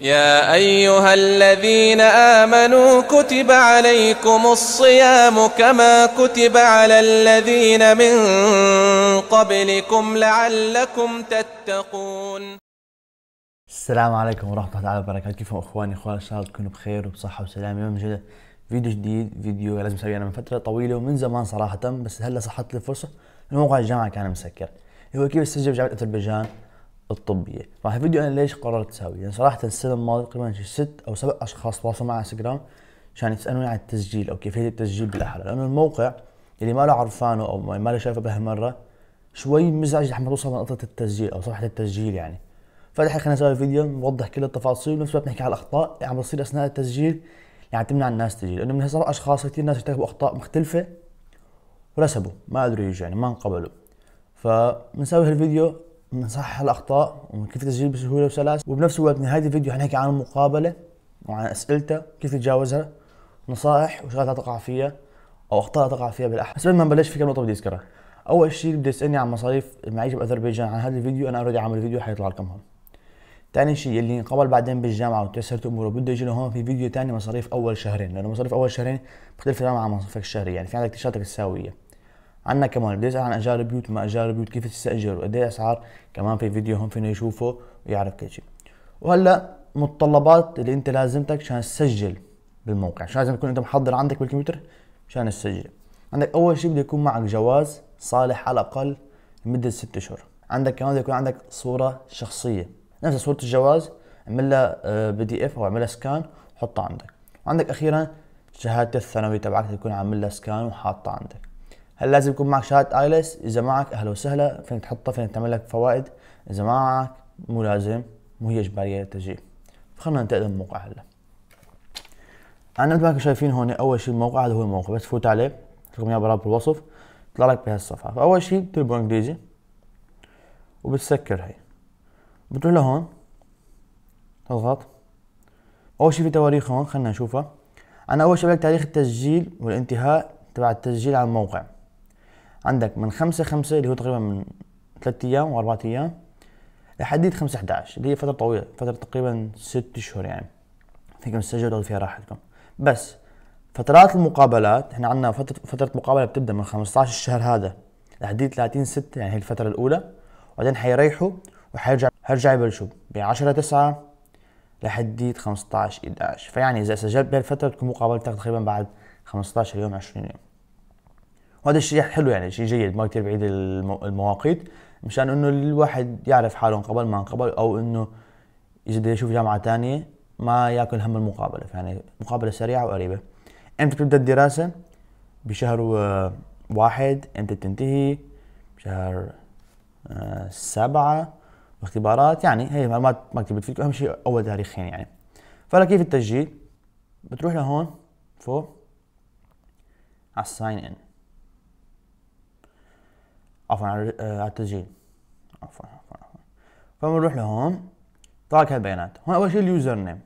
يا أيها الذين آمنوا كتب عليكم الصيام كما كتب على الذين من قبلكم لعلكم تتقون السلام عليكم ورحمة الله وبركاته كيفكم أخواني أخوان إن شاء الله تكونوا بخير وبصحة وسلامة يوم جديد فيديو جديد فيديو لازم أسويه أنا من فترة طويلة ومن زمان صراحة بس هلا صحت لي الفرصة الموقع الجامعة كان مسكر هو كيف استجاب بجامعة أذربيجان الطبيه راح فيديو انا ليش قررت اسوي يعني صراحه السنه الماضيه تقريبا ست او سبع اشخاص تواصلوا معي على انستغرام عشان يسالوني عن التسجيل او كيفيه التسجيل بالاحرى لانه الموقع اللي ما له عرفانه او ما له شايفه بهالمره شوي مزعج ما توصل لنقطه التسجيل او صفحه التسجيل يعني فالحين خلينا نسوي فيديو نوضح كل التفاصيل ونفس الوقت نحكي على الاخطاء اللي عم بتصير اثناء التسجيل اللي يعني تمنع الناس تسجيل لانه من هسه اشخاص كثير ناس ارتكبوا اخطاء مختلفه ورسبوا ما قدروا يجوا يعني ما انقبلوا فبنسوي هالفيديو نصحح الاخطاء ومن كيف تسجيل بسهوله وسلاسه وبنفس الوقت نهايه الفيديو حنحكي عن المقابله وعن اسئلته كيف تتجاوزها نصائح وشغلات تقع فيها او اخطاء تقع فيها بالاحرى بس قبل ما نبلش في كم نقطه بدي اذكرها اول شيء بدي يسالني عن مصاريف المعيشه باذربيجان عن هذا الفيديو انا اريد اعمل فيديو حيطلع لكم هون ثاني شيء اللي انقبل بعدين بالجامعه وتيسرت اموره بده يجي لهون في فيديو ثاني مصاريف اول شهرين لانه مصاريف اول شهرين بتختلف تماما عن مصاريفك الشهريه يعني في عندك تيشيرتك الساويه عندنا كمان بده يسال عن اجار البيوت وما اجار البيوت كيف تستاجر وقد ايه الاسعار كمان في فيديو هون فينا يشوفه ويعرف كل شيء وهلا متطلبات اللي انت لازمتك عشان تسجل بالموقع عشان لازم تكون انت محضر عندك بالكمبيوتر عشان تسجل عندك اول شيء بده يكون معك جواز صالح على الاقل لمده 6 اشهر عندك كمان بده يكون عندك صوره شخصيه نفس صوره الجواز اعمل لها بي دي اف او اعملها سكان وحطها عندك وعندك اخيرا شهاده الثانوي تبعك تكون عامل لها سكان وحاطها عندك هل لازم يكون معك شهاده ايلس اذا معك اهلا وسهلا فين تحطها فين تعمل لك فوائد اذا معك مو لازم مو هي اجباريه للتسجيل فخلنا ننتقل للموقع هلا انا مثل ما شايفين هون اول شيء الموقع هذا هو الموقع بس فوت عليه لكم اياه برابط بالوصف بيطلع لك بهالصفحه فاول شيء بتكتب انجليزي وبتسكر هي بتروح لهون تضغط اول شيء في تواريخ هون خلينا نشوفها انا اول شيء بقول تاريخ التسجيل والانتهاء تبع التسجيل على الموقع عندك من خمسة خمسة اللي هو تقريبا من ثلاثة أيام وأربعة أيام لحد خمسة 11 اللي هي فترة طويلة فترة تقريبا ست شهور يعني فيكم تسجلوا تاخذوا فيها راحتكم بس فترات المقابلات احنا عندنا فترة فترة مقابلة بتبدا من 15 الشهر هذا لحد 30 6 يعني هي الفترة الأولى وبعدين حيريحوا وحيرجع هرجع يبلشوا ب 10 9 لحد 15 11 فيعني إذا سجلت بهالفترة بتكون مقابلتك تقريبا بعد 15 يوم 20 يوم وهذا الشيء حلو يعني شيء جيد ما كثير بعيد المواقيت مشان انه الواحد يعرف حاله قبل ما انقبل او انه اذا بده يشوف جامعه ثانيه ما ياكل هم المقابله يعني مقابله سريعه وقريبه امتى بتبدا الدراسه بشهر آه، واحد امتى بتنتهي بشهر آه، سبعة واختبارات يعني هي المعلومات ما كتبت فيك اهم شيء اول تاريخين يعني فلا كيف التسجيل بتروح لهون فوق على الساين ان عفوا آه، على التسجيل عفوا عفوا عفوا فبنروح لهون طلعك لك هالبيانات هون اول شيء اليوزر نيم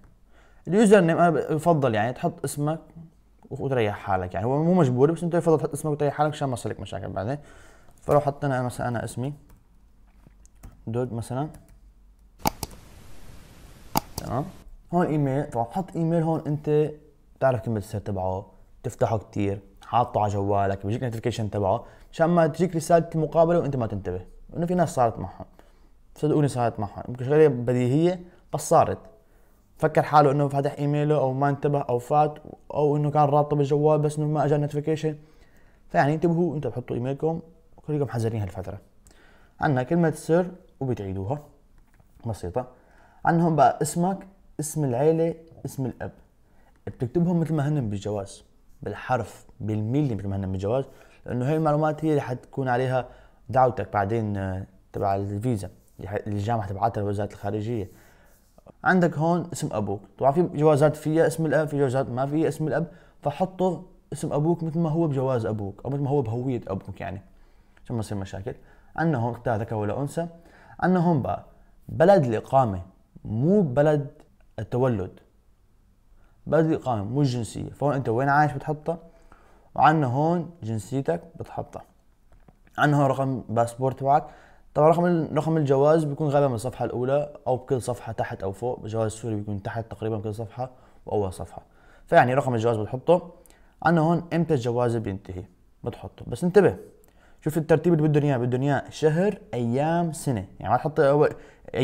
اليوزر نيم انا بفضل يعني تحط اسمك وتريح حالك يعني هو مو مجبور بس انت بفضل تحط اسمك وتريح حالك عشان ما يصير لك مشاكل بعدين فلو حطينا انا مثلا انا اسمي دود مثلا تمام هون ايميل طبعا حط ايميل هون انت بتعرف كلمه السر تبعه بتفتحه كثير حاطه على جوالك بيجيك نوتيفيكيشن تبعه مشان ما تجيك رساله المقابله وانت ما تنتبه انه في ناس صارت معهم صدقوني صارت معهم يمكن شغله بديهيه بس صارت فكر حاله انه فاتح ايميله او ما انتبه او فات او انه كان رابطه بالجوال بس انه ما اجى نوتيفيكيشن فيعني انتبهوا انتم بتحطوا ايميلكم وخليكم حذرين هالفتره عندنا كلمه سر وبتعيدوها بسيطه عندهم بقى اسمك اسم العيله اسم الاب بتكتبهم مثل ما هن بالجواز بالحرف بالملي مهنم بالجواز لانه هي المعلومات هي اللي حتكون عليها دعوتك بعدين آه، تبع الفيزا اللي الجامعه تبعتها لوزاره الخارجيه عندك هون اسم ابوك طبعا في جوازات فيها اسم الاب في جوازات ما فيها اسم الاب فحطوا اسم ابوك مثل ما هو بجواز ابوك او مثل ما هو بهويه ابوك يعني عشان ما يصير مشاكل عندنا هون اختار ذكر ولا انثى عندنا هون بقى بلد الاقامه مو بلد التولد بلد الاقامه مو الجنسيه فهون انت وين عايش بتحطها وعندنا هون جنسيتك بتحطها عندنا هون رقم باسبور تبعك طبعا رقم رقم الجواز بيكون غالبا بالصفحه الاولى او بكل صفحه تحت او فوق جواز سوري بيكون تحت تقريبا كل صفحه واول صفحه فيعني رقم الجواز بتحطه عندنا هون امتى الجواز بينتهي بتحطه بس انتبه شوف الترتيب اللي بدهم اياه بدهم اياه شهر ايام سنه يعني ما تحط اي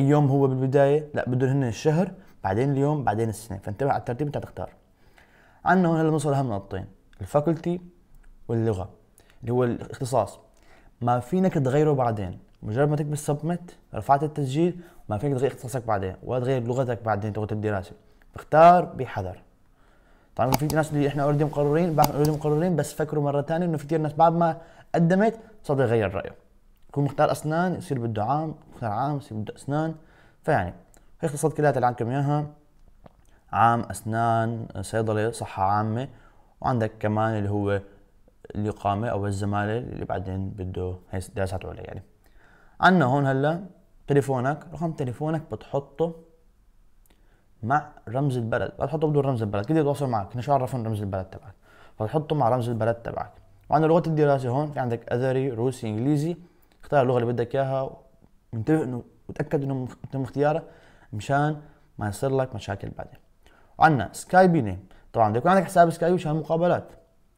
يوم هو بالبدايه لا بدهم هن الشهر بعدين اليوم بعدين السنه فانتبه على الترتيب انت تختار عندنا هون هلا بنوصل اهم نقطتين الفاكولتي واللغه اللي هو الاختصاص ما فينك تغيره بعدين مجرد ما تكبس سبمت رفعت التسجيل ما فيك تغير اختصاصك بعدين ولا تغير لغتك بعدين تغير الدراسه اختار بحذر طبعا في ناس اللي احنا اوريدي مقررين بعد اوريدي مقررين بس فكروا مره ثانيه انه في كثير ناس بعد ما قدمت صار يغير رايه يكون مختار اسنان يصير بده عام مختار عام يصير بده اسنان فيعني هي اختصاصات كلها اللي عندكم اياها عام اسنان صيدله صحه عامه وعندك كمان اللي هو الإقامة أو الزمالة اللي بعدين بده هي دراسات عليا يعني عنا هون هلا تليفونك رقم تليفونك بتحطه مع رمز البلد بتحطه بدون رمز البلد كده يتواصل معك مش عرفهم رمز البلد تبعك فتحطه مع رمز البلد تبعك وعندنا لغة الدراسة هون في عندك أذري روسي إنجليزي اختار اللغة اللي بدك إياها وانتبه إنه وتأكد إنه متم مشان ما يصير لك مشاكل بعدين وعندنا سكاي بي نيم طبعا يكون عندك حساب سكاي مشان مقابلات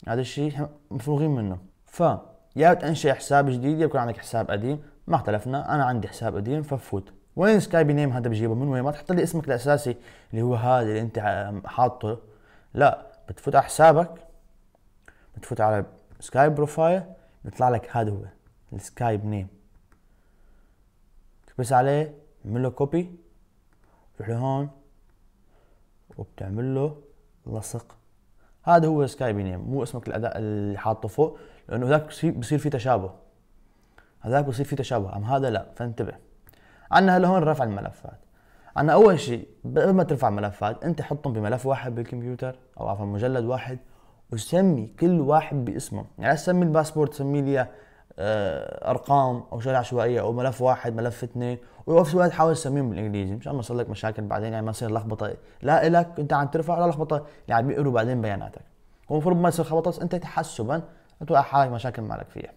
هذا الشيء مفروغين منه ف يا بتنشئ حساب جديد يا بكون عندك حساب قديم ما اختلفنا انا عندي حساب قديم ففوت وين سكاي بنيم هذا بجيبه من وين ما تحط لي اسمك الاساسي اللي هو هذا اللي انت حاطه لا بتفوت على حسابك بتفوت على سكاي بروفايل بيطلع لك هذا هو السكاي بنيم تكبس عليه بتعمل له كوبي تروح لهون وبتعمل له لصق هذا هو سكاي يعني، نيم مو اسمك الاداء اللي حاطه فوق لانه ذاك بصير في تشابه هذاك بصير في تشابه اما هذا لا فانتبه عندنا هلا هون رفع الملفات عندنا اول شيء قبل ما ترفع ملفات انت حطهم بملف واحد بالكمبيوتر او عفوا مجلد واحد وسمي كل واحد باسمه يعني سمي الباسبورت سمي لي آه، ارقام او شغله عشوائيه او ملف واحد ملف اثنين وفي الوقت حاول تسميهم بالانجليزي مشان ما يصير لك مشاكل بعدين يعني ما يصير لخبطه لا الك انت عم ترفع ولا لخبطه اللي يعني عم يقروا بعدين بياناتك هو المفروض ما يصير خبطه بس انت تحسبا توقع حالك مشاكل مالك فيها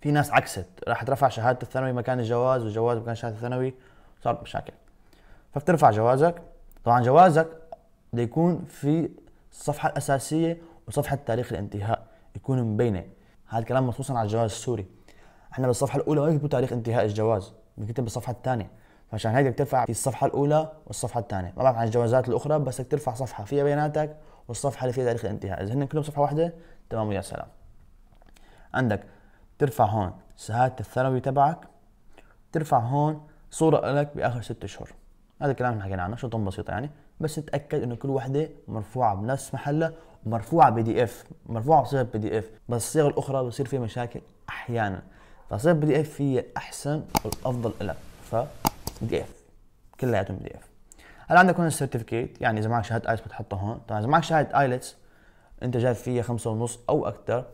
في ناس عكست راح ترفع شهاده الثانوي مكان الجواز والجواز مكان شهاده الثانوي صار مشاكل فبترفع جوازك طبعا جوازك بده يكون في الصفحه الاساسيه وصفحه تاريخ الانتهاء يكون مبينه هذا الكلام مخصوصا على الجواز السوري احنا بالصفحه الاولى ما بيكتبوا تاريخ انتهاء الجواز بنكتب بالصفحه الثانيه فعشان هيك بدك ترفع في الصفحه الاولى والصفحه الثانيه ما بعرف عن الجوازات الاخرى بس بدك ترفع صفحه فيها بياناتك والصفحه اللي فيها تاريخ الانتهاء اذا هن كلهم صفحه واحده تمام ويا سلام عندك ترفع هون شهاده الثانوي تبعك ترفع هون صوره لك باخر ست اشهر هذا الكلام اللي حكينا عنه شرطهم بسيطه يعني بس تتاكد انه كل وحده مرفوعه بنفس محلها مرفوعه بي دي اف مرفوعه بصيغه بي دي اف بس الصيغه الاخرى بصير فيها مشاكل احيانا فصيغه بي دي اف هي احسن والافضل لك ف دي اف كلياتهم بي دي اف هلا عندك هون السيرتيفيكيت يعني اذا معك شهاده ايلتس بتحطها هون طبعا اذا معك شهاده ايلتس انت جايب فيها خمسة ونص او اكثر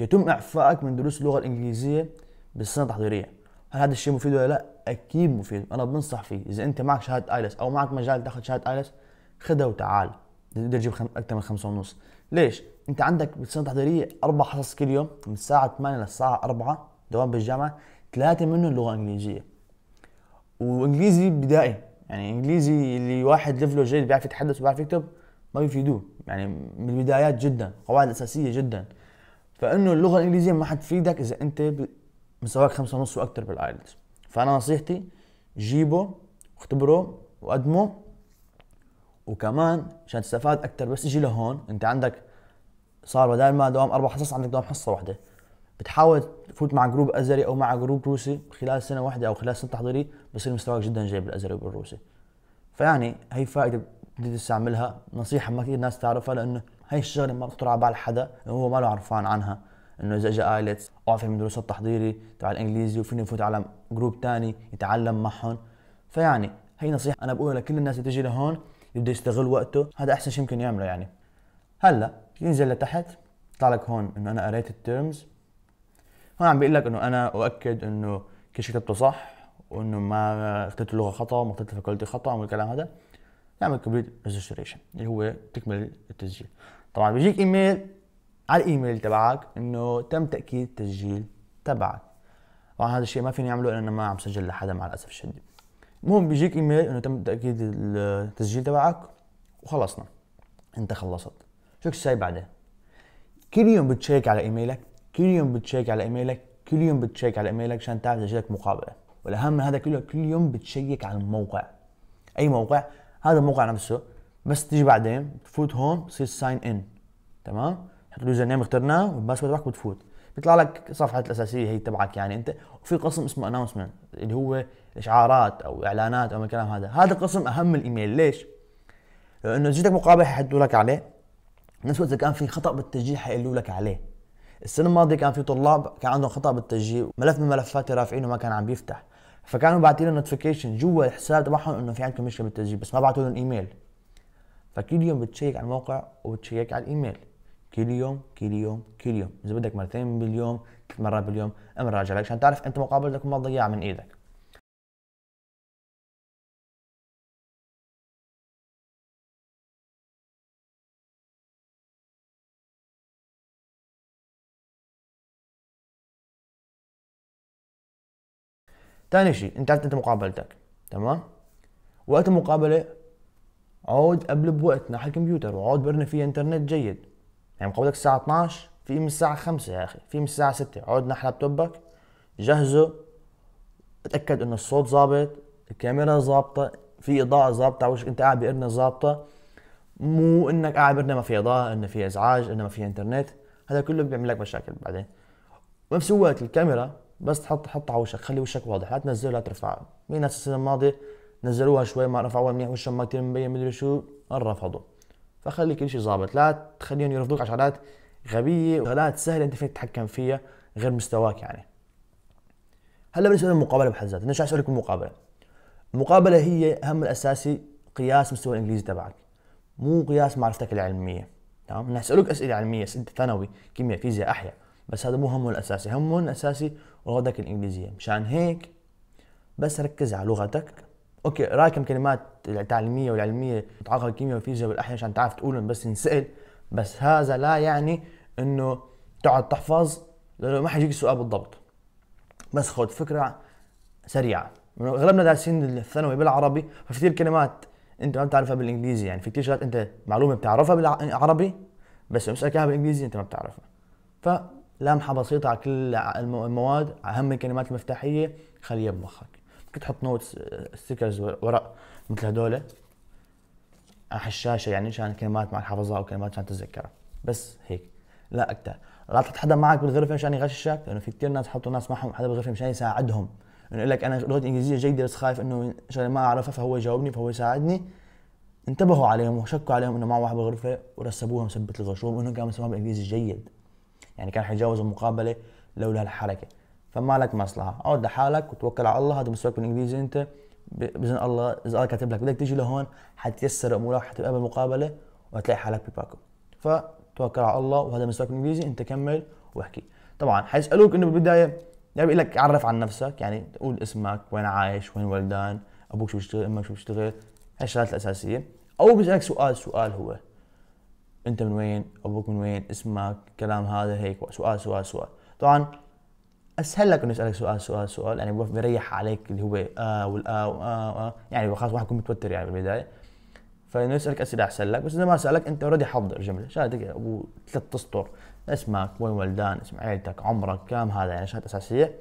يتم اعفائك من دروس اللغه الانجليزيه بالسنه التحضيريه هل هذا الشيء مفيد ولا لا اكيد مفيد انا بنصح فيه اذا انت معك شهاده ايلتس او معك مجال تاخذ شهاده ايلتس خذها وتعال تقدر تجيب خم... اكثر من خمسة ونص ليش انت عندك بالسنه التحضيريه اربع حصص كل يوم من الساعه 8 للساعه 4 دوام بالجامعه ثلاثه منهم لغه انجليزيه وانجليزي بدائي يعني انجليزي اللي واحد ليفله جيد بيعرف يتحدث وبيعرف يكتب ما بيفيدوه يعني من البدايات جدا قواعد اساسيه جدا فانه اللغه الانجليزيه ما حتفيدك اذا انت مستواك خمسة ونص واكثر بالايلتس فانا نصيحتي جيبه واختبره وقدمه وكمان عشان تستفاد اكثر بس تجي لهون انت عندك صار بدل ما دوام اربع حصص عندك دوام حصه واحده بتحاول تفوت مع جروب ازري او مع جروب روسي خلال سنه واحده او خلال سنه تحضيري بصير مستواك جدا جيد بالازري وبالروسي فيعني هي فائده بدي تستعملها نصيحه ما كثير ناس تعرفها لانه هي الشغله ما بتخطر على بال حدا هو ما له عرفان عنها انه اذا اجى ايلتس اعفي من دروس التحضيري تبع الانجليزي وفيني يفوت على جروب ثاني يتعلم معهم فيعني هي نصيحه انا بقولها لكل الناس اللي تجي لهون يبدا يستغل وقته هذا احسن شيء ممكن يعمله يعني هلا ينزل لتحت يطلع لك هون انه انا قريت التيرمز هون عم بيقول لك انه انا اؤكد انه كل شيء كتبته صح وانه ما اخترت اللغه خطا وما اخترت الفاكولتي خطا والكلام هذا يعمل كومبليت ريجستريشن اللي هو تكمل التسجيل طبعا بيجيك ايميل على الايميل تبعك انه تم تاكيد التسجيل تبعك طبعا هذا الشيء ما فيني اعمله انا ما عم سجل لحدا مع الاسف الشديد المهم بيجيك ايميل انه تم تاكيد التسجيل تبعك وخلصنا انت خلصت شو الشيء بعدين كل يوم بتشيك على ايميلك كل يوم بتشيك على ايميلك كل يوم بتشيك على ايميلك عشان تعرف اذا مقابله والاهم من هذا كله كل يوم بتشيك على الموقع اي موقع هذا الموقع نفسه بس تيجي بعدين تفوت هون بتصير ساين ان تمام تحط اليوزر نيم اخترناه والباسورد تبعك بتفوت بيطلع لك صفحه الاساسيه هي تبعك يعني انت وفي قسم اسمه اناونسمنت اللي هو اشعارات او اعلانات او الكلام هذا هذا قسم اهم من الايميل ليش لانه جيتك مقابله حيحدوا لك عليه نفس الوقت كان في خطا بالتسجيل حيقولوا لك عليه السنه الماضيه كان في طلاب كان عندهم خطا بالتسجيل ملف من ملفاتي رافعينه ما كان عم بيفتح فكانوا باعتين نوتيفيكيشن جوا الحساب تبعهم انه في عندكم مشكله بالتسجيل بس ما بعتوا لهم ايميل فكل يوم بتشيك على الموقع وبتشيك على الايميل كل يوم كل يوم كل يوم اذا بدك مرتين باليوم ثلاث مرات باليوم امر راجع لك عشان تعرف انت مقابلتك ما تضيع من ايدك ثاني شيء انت انت مقابلتك تمام وقت المقابله عود قبل بوقت ناحية الكمبيوتر وعود برنا فيه انترنت جيد يعني مقابلتك الساعه 12 في من الساعه 5 يا اخي في من الساعه 6 عود ناحية لابتوبك جهزه اتاكد انه الصوت ظابط الكاميرا ظابطه في اضاءه ظابطه على وشك انت قاعد بقرنا ظابطه مو انك قاعد بقرنا ما في اضاءه انه في ازعاج انه ما في انترنت هذا كله بيعمل لك مشاكل بعدين بنفس الوقت الكاميرا بس تحط حط على وشك خلي وشك واضح لا تنزله لا ترفعه ناس السنه الماضيه نزلوها شوي ما رفعوها منيح وشهم ما كثير مبين مدري شو رفضوا فخلي كل شيء ظابط لا تخليهم يرفضوك على شغلات غبيه وشغلات سهله انت فيك تتحكم فيها غير مستواك يعني هلا بالنسبه للمقابله بحد ذاتها انا شو اسالك المقابله المقابله هي اهم الاساسي قياس مستوى الانجليزي تبعك مو قياس معرفتك العلميه تمام نسالك اسئله علميه انت ثانوي كيمياء فيزياء احياء بس هذا مو همهم الاساسي همهم الاساسي لغتك الانجليزيه مشان هيك بس ركز على لغتك اوكي راكم كلمات التعليميه والعلميه متعلقه بالكيمياء والفيزياء والاحياء عشان تعرف تقولهم بس ينسال بس هذا لا يعني انه تقعد تحفظ لانه ما حيجيك السؤال بالضبط بس خذ فكره سريعه اغلبنا دارسين الثانوي بالعربي ففي كثير كلمات انت ما بتعرفها بالانجليزي يعني في كثير شغلات انت معلومه بتعرفها بالعربي بس لما اسالك اياها بالانجليزي انت ما بتعرفها ف لمحه بسيطه على كل المواد على اهم الكلمات المفتاحيه خليها بمخك ممكن تحط نوتس آه، ستيكرز ورق مثل هدول على الشاشه يعني مشان كلمات مع الحفظة او كلمات مشان تتذكرها بس هيك لا اكثر لا تحط حدا معك بالغرفه مشان يغششك لانه في كثير ناس حطوا ناس معهم حدا بالغرفه مشان يساعدهم انه يقول لك انا لغة الانجليزيه جيده بس خايف انه شغله ما اعرفها فهو يجاوبني فهو يساعدني انتبهوا عليهم وشكوا عليهم انه مع واحد بالغرفه ورسبوهم سبت الغشوم وانهم كانوا مسموها بالانجليزي جيد يعني كان حيتجاوز المقابله لولا الحركه فما لك مصلحه اقعد لحالك وتوكل على الله هذا مستواك بالانجليزي انت باذن الله اذا الله كاتب لك بدك تيجي لهون حتيسر امورك حتقابل مقابله وهتلاقي حالك بباكو فتوكل على الله وهذا مستواك بالانجليزي انت كمل واحكي طبعا حيسالوك انه بالبدايه يعني بيقول لك عرف عن نفسك يعني قول اسمك وين عايش وين ولدان ابوك شو بيشتغل امك شو بيشتغل هاي الشغلات الاساسيه او بيسالك سؤال سؤال هو انت من وين ابوك من وين اسمك كلام هذا هيك سؤال سؤال سؤال طبعا اسهل لك انه يسالك سؤال سؤال سؤال يعني بيريح عليك اللي هو اه والا وآ, آه يعني خلص واحد يكون متوتر يعني بالبدايه فانه يسالك اسئله احسن لك بس اذا ما سالك انت اوريدي حضر جمله شهادتك ابو ثلاث اسطر اسمك وين ولدان اسم عيلتك عمرك كام هذا يعني شهادات اساسيه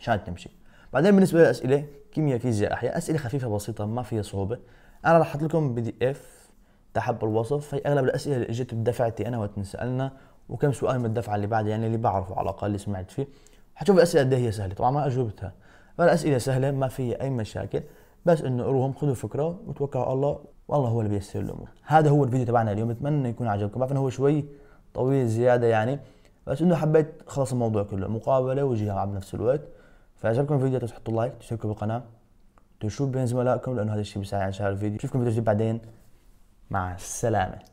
عشان تمشي بعدين بالنسبه للاسئله كيمياء فيزياء احياء اسئله خفيفه بسيطه ما فيها صعوبه انا راح احط لكم بي دي اف تحب الوصف هي اغلب الاسئله اللي اجت بدفعتي انا وقت سالنا وكم سؤال من الدفعه اللي بعدها يعني اللي بعرفه على الاقل اللي سمعت فيه حتشوف الاسئله قد إيه هي سهله طبعا ما اجوبتها فالاسئله سهله ما فيها اي مشاكل بس انه اقروهم خذوا فكره وتوكلوا على الله والله هو اللي بيسر الامور هذا هو الفيديو تبعنا اليوم بتمنى يكون عجبكم بعرف انه هو شوي طويل زياده يعني بس انه حبيت خلص الموضوع كله مقابله وجهه بنفس الوقت فعجبكم الفيديو تحطوا لايك تشتركوا بالقناه تشوفوا بين زملائكم لانه هذا الشيء بيساعد على انشاء الفيديو نشوفكم فيديو جديد بعدين مع السلامة